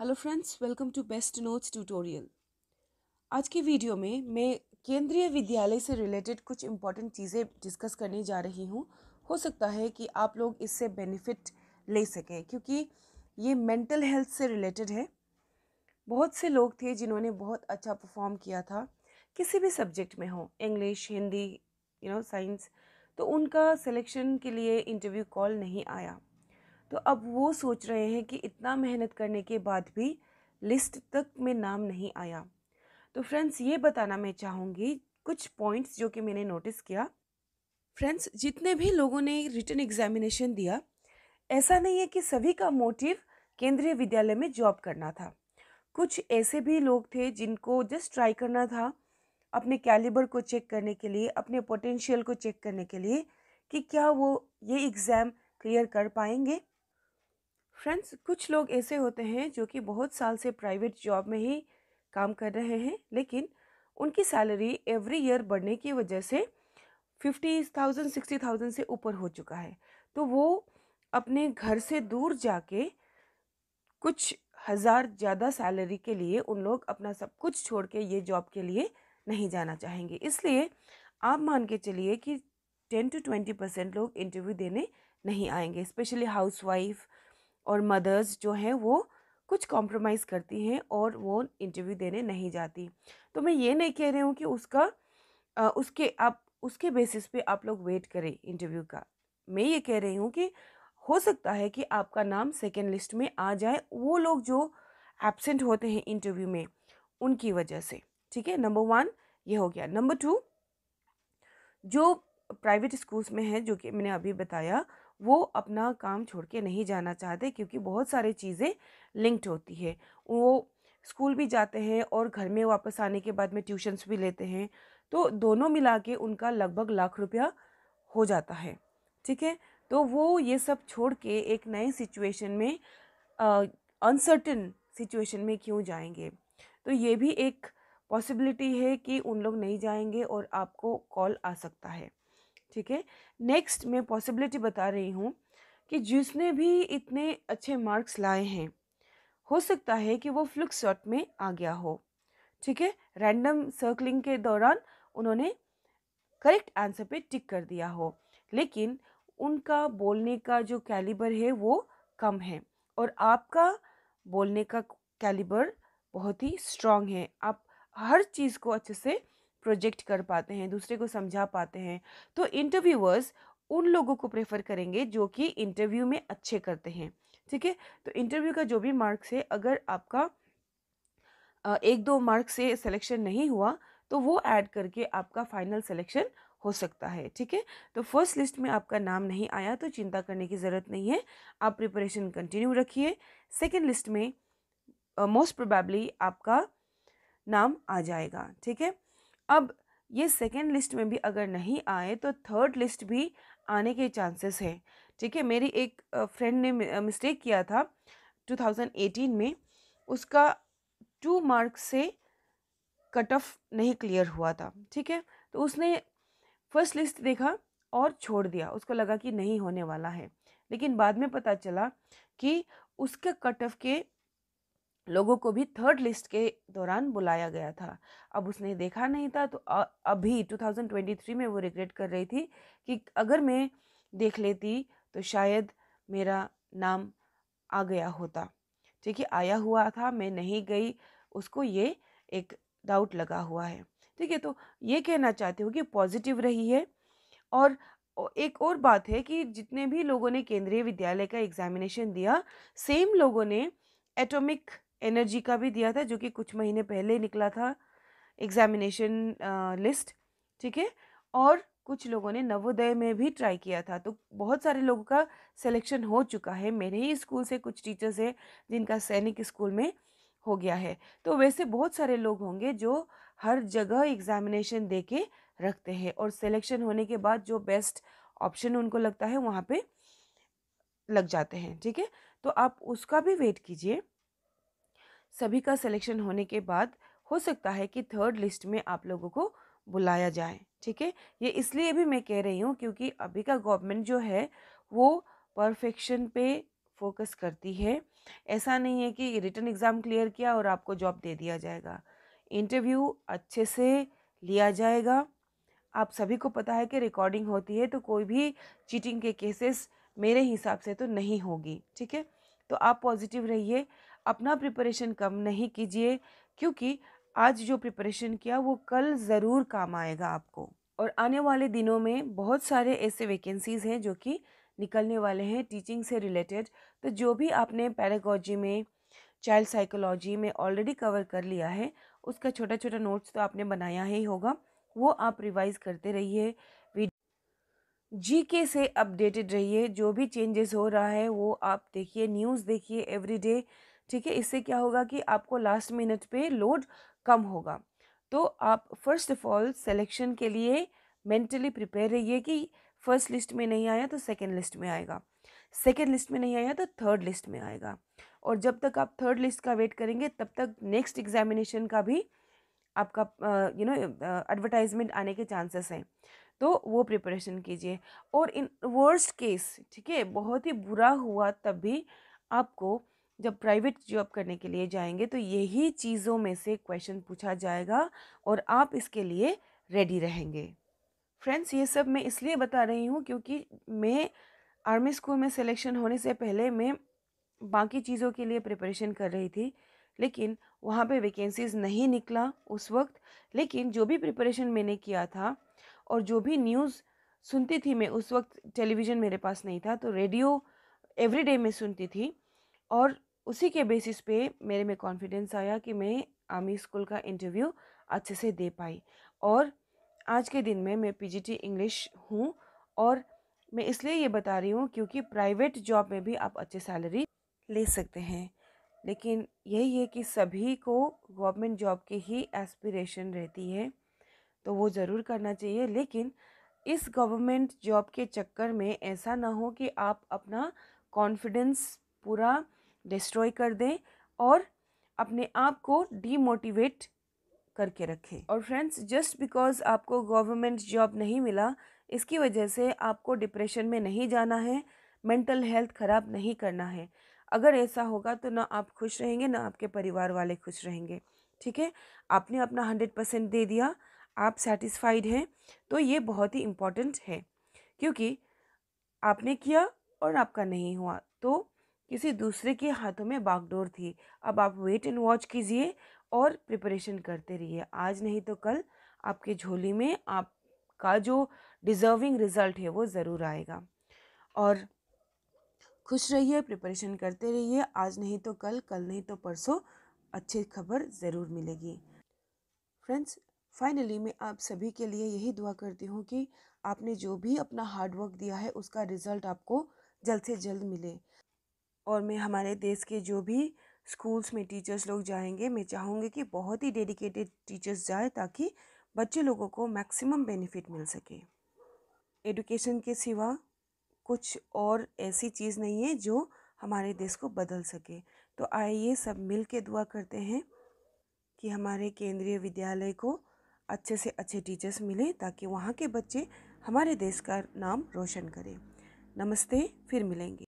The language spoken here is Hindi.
hello friends welcome to best notes tutorial आज के वीडियो में मैं केंद्रीय विद्यालय से रिलेटेड कुछ इम्पॉर्टेंट चीज़ें डिस्कस करने जा रही हूँ हो सकता है कि आप लोग इससे बेनिफिट ले सकें क्योंकि ये मेंटल हेल्थ से रिलेटेड है बहुत से लोग थे जिन्होंने बहुत अच्छा परफॉर्म किया था किसी भी सब्जेक्ट में हो English Hindi you know science तो उनका सिलेक्शन के लिए इंटरव्यू कॉल नहीं आया तो अब वो सोच रहे हैं कि इतना मेहनत करने के बाद भी लिस्ट तक में नाम नहीं आया तो फ्रेंड्स ये बताना मैं चाहूँगी कुछ पॉइंट्स जो कि मैंने नोटिस किया फ्रेंड्स जितने भी लोगों ने रिटर्न एग्जामिनेशन दिया ऐसा नहीं है कि सभी का मोटिव केंद्रीय विद्यालय में जॉब करना था कुछ ऐसे भी लोग थे जिनको जस्ट ट्राई करना था अपने कैलिबर को चेक करने के लिए अपने पोटेंशियल को चेक करने के लिए कि क्या वो ये एग्ज़ाम क्लियर कर पाएंगे फ्रेंड्स कुछ लोग ऐसे होते हैं जो कि बहुत साल से प्राइवेट जॉब में ही काम कर रहे हैं लेकिन उनकी सैलरी एवरी ईयर बढ़ने की वजह से फिफ्टी थाउजेंड सिक्सटी थाउजेंड से ऊपर हो चुका है तो वो अपने घर से दूर जाके कुछ हज़ार ज़्यादा सैलरी के लिए उन लोग अपना सब कुछ छोड़ के ये जॉब के लिए नहीं जाना चाहेंगे इसलिए आप मान के चलिए कि टेन टू ट्वेंटी परसेंट लोग इंटरव्यू देने नहीं आएंगे स्पेशली हाउसवाइफ और मदर्स जो हैं वो कुछ कॉम्प्रोमाइज़ करती हैं और वो इंटरव्यू देने नहीं जाती तो मैं ये नहीं कह रही हूँ कि उसका आ, उसके आप उसके बेसिस पे आप लोग वेट करें इंटरव्यू का मैं ये कह रही हूँ कि हो सकता है कि आपका नाम सेकेंड लिस्ट में आ जाए वो लोग जो एबसेंट होते हैं इंटरव्यू में उनकी वजह से ठीक है नंबर वन ये हो गया नंबर टू जो प्राइवेट स्कूल्स में है जो कि मैंने अभी बताया वो अपना काम छोड़ के नहीं जाना चाहते क्योंकि बहुत सारी चीज़ें लिंक्ड होती है वो स्कूल भी जाते हैं और घर में वापस आने के बाद में ट्यूशन्स भी लेते हैं तो दोनों मिला के उनका लगभग लाख रुपया हो जाता है ठीक है तो वो ये सब छोड़ के एक नए सिचुएशन में अनसर्टन सिचुएशन में क्यों जाएंगे तो ये भी एक पॉसिबिलिटी है कि उन लोग नहीं जाएंगे और आपको कॉल आ सकता है ठीक है नेक्स्ट मैं पॉसिबिलिटी बता रही हूँ कि जिसने भी इतने अच्छे मार्क्स लाए हैं हो सकता है कि वो फ्लुक शॉट में आ गया हो ठीक है रैंडम सर्कलिंग के दौरान उन्होंने करेक्ट आंसर पे टिक कर दिया हो लेकिन उनका बोलने का जो कैलिबर है वो कम है और आपका बोलने का कैलिबर बहुत ही स्ट्रांग है आप हर चीज़ को अच्छे से प्रोजेक्ट कर पाते हैं दूसरे को समझा पाते हैं तो इंटरव्यूअर्स उन लोगों को प्रेफर करेंगे जो कि इंटरव्यू में अच्छे करते हैं ठीक है तो इंटरव्यू का जो भी मार्क्स है अगर आपका एक दो मार्क्स से सिलेक्शन नहीं हुआ तो वो ऐड करके आपका फाइनल सिलेक्शन हो सकता है ठीक है तो फर्स्ट लिस्ट में आपका नाम नहीं आया तो चिंता करने की ज़रूरत नहीं है आप प्रिपरेशन कंटिन्यू रखिए सेकेंड लिस्ट में मोस्ट uh, प्रोबेबली आपका नाम आ जाएगा ठीक है अब ये सेकेंड लिस्ट में भी अगर नहीं आए तो थर्ड लिस्ट भी आने के चांसेस हैं ठीक है मेरी एक फ्रेंड ने मिस्टेक किया था 2018 में उसका टू मार्क से कट ऑफ नहीं क्लियर हुआ था ठीक है तो उसने फर्स्ट लिस्ट देखा और छोड़ दिया उसको लगा कि नहीं होने वाला है लेकिन बाद में पता चला कि उसके कट ऑफ के लोगों को भी थर्ड लिस्ट के दौरान बुलाया गया था अब उसने देखा नहीं था तो अभी 2023 में वो रिग्रेट कर रही थी कि अगर मैं देख लेती तो शायद मेरा नाम आ गया होता ठीक है आया हुआ था मैं नहीं गई उसको ये एक डाउट लगा हुआ है ठीक है तो ये कहना चाहती हूँ कि पॉजिटिव रही है और एक और बात है कि जितने भी लोगों ने केंद्रीय विद्यालय का एग्जामिनेशन दिया सेम लोगों ने एटॉमिक एनर्जी का भी दिया था जो कि कुछ महीने पहले निकला था एग्जामिनेशन लिस्ट ठीक है और कुछ लोगों ने नवोदय में भी ट्राई किया था तो बहुत सारे लोगों का सिलेक्शन हो चुका है मेरे ही स्कूल से कुछ टीचर्स हैं जिनका सैनिक स्कूल में हो गया है तो वैसे बहुत सारे लोग होंगे जो हर जगह एग्जामिनेशन दे के रखते हैं और सिलेक्शन होने के बाद जो बेस्ट ऑप्शन उनको लगता है वहाँ पे लग जाते हैं ठीक है तो आप उसका भी वेट कीजिए सभी का सिलेक्शन होने के बाद हो सकता है कि थर्ड लिस्ट में आप लोगों को बुलाया जाए ठीक है ये इसलिए भी मैं कह रही हूँ क्योंकि अभी का गवर्नमेंट जो है वो परफेक्शन पे फोकस करती है ऐसा नहीं है कि रिटर्न एग्ज़ाम क्लियर किया और आपको जॉब दे दिया जाएगा इंटरव्यू अच्छे से लिया जाएगा आप सभी को पता है कि रिकॉर्डिंग होती है तो कोई भी चीटिंग के केसेस मेरे हिसाब से तो नहीं होगी ठीक है तो आप पॉजिटिव रहिए अपना प्रिपरेशन कम नहीं कीजिए क्योंकि आज जो प्रिपरेशन किया वो कल ज़रूर काम आएगा आपको और आने वाले दिनों में बहुत सारे ऐसे वैकेंसीज़ हैं जो कि निकलने वाले हैं टीचिंग से रिलेटेड तो जो भी आपने पैरागोजी में चाइल्ड साइकोलॉजी में ऑलरेडी कवर कर लिया है उसका छोटा छोटा नोट्स तो आपने बनाया ही होगा वो आप रिवाइज करते रहिए जी के से अपडेटेड रहिए जो भी चेंजेस हो रहा है वो आप देखिए न्यूज़ देखिए एवरीडे ठीक है इससे क्या होगा कि आपको लास्ट मिनट पे लोड कम होगा तो आप फर्स्ट ऑफ ऑल सेलेक्शन के लिए मेंटली प्रिपेयर रहिए कि फर्स्ट लिस्ट में नहीं आया तो सेकेंड लिस्ट में आएगा सेकेंड लिस्ट में नहीं आया तो थर्ड लिस्ट में आएगा और जब तक आप थर्ड लिस्ट का वेट करेंगे तब तक नेक्स्ट एग्जामिनेशन का भी आपका यू नो एडवर्टाइजमेंट आने के चांसेस हैं तो वो प्रिपरेशन कीजिए और इन वर्स्ट केस ठीक है बहुत ही बुरा हुआ तब भी आपको जब प्राइवेट जॉब करने के लिए जाएंगे तो यही चीज़ों में से क्वेश्चन पूछा जाएगा और आप इसके लिए रेडी रहेंगे फ्रेंड्स ये सब मैं इसलिए बता रही हूँ क्योंकि मैं आर्मी स्कूल में सिलेक्शन होने से पहले मैं बाकी चीज़ों के लिए प्रिपरेशन कर रही थी लेकिन वहाँ पे वैकेंसीज़ नहीं निकला उस वक्त लेकिन जो भी प्रिपरेशन मैंने किया था और जो भी न्यूज़ सुनती थी मैं उस वक्त टेलीविज़न मेरे पास नहीं था तो रेडियो एवरीडे में सुनती थी और उसी के बेसिस पे मेरे में कॉन्फिडेंस आया कि मैं आर्मी स्कूल का इंटरव्यू अच्छे से दे पाई और आज के दिन में मैं पीजीटी इंग्लिश हूँ और मैं इसलिए ये बता रही हूँ क्योंकि प्राइवेट जॉब में भी आप अच्छे सैलरी ले सकते हैं लेकिन यही है कि सभी को गवर्नमेंट जॉब की ही एस्पिरेशन रहती है तो वो ज़रूर करना चाहिए लेकिन इस गवर्नमेंट जॉब के चक्कर में ऐसा ना हो कि आप अपना कॉन्फिडेंस पूरा डिस्ट्रॉय कर दें और अपने आप को डीमोटिवेट करके रखें और फ्रेंड्स जस्ट बिकॉज आपको गवर्नमेंट जॉब नहीं मिला इसकी वजह से आपको डिप्रेशन में नहीं जाना है मेंटल हेल्थ ख़राब नहीं करना है अगर ऐसा होगा तो ना आप खुश रहेंगे ना आपके परिवार वाले खुश रहेंगे ठीक है आपने अपना हंड्रेड परसेंट दे दिया आप सेटिस्फाइड हैं तो ये बहुत ही इम्पॉर्टेंट है क्योंकि आपने किया और आपका नहीं हुआ तो किसी दूसरे के हाथों में बागडोर थी अब आप वेट एंड वॉच कीजिए और प्रिपरेशन करते रहिए आज नहीं तो कल आपके झोली में आपका जो डिज़र्विंग रिज़ल्ट है वो ज़रूर आएगा और खुश रहिए प्रिपरेशन करते रहिए आज नहीं तो कल कल नहीं तो परसों अच्छी खबर ज़रूर मिलेगी फ्रेंड्स फाइनली मैं आप सभी के लिए यही दुआ करती हूँ कि आपने जो भी अपना हार्डवर्क दिया है उसका रिज़ल्ट आपको जल्द से जल्द मिले और मैं हमारे देश के जो भी स्कूल्स में टीचर्स लोग जाएंगे मैं चाहूँगी कि बहुत ही डेडिकेटेड टीचर्स जाए ताकि बच्चे लोगों को मैक्सिमम बेनिफिट मिल सके एडुकेशन के सिवा कुछ और ऐसी चीज़ नहीं है जो हमारे देश को बदल सके तो आइए सब मिल के दुआ करते हैं कि हमारे केंद्रीय विद्यालय को अच्छे से अच्छे टीचर्स मिलें ताकि वहाँ के बच्चे हमारे देश का नाम रोशन करें नमस्ते फिर मिलेंगे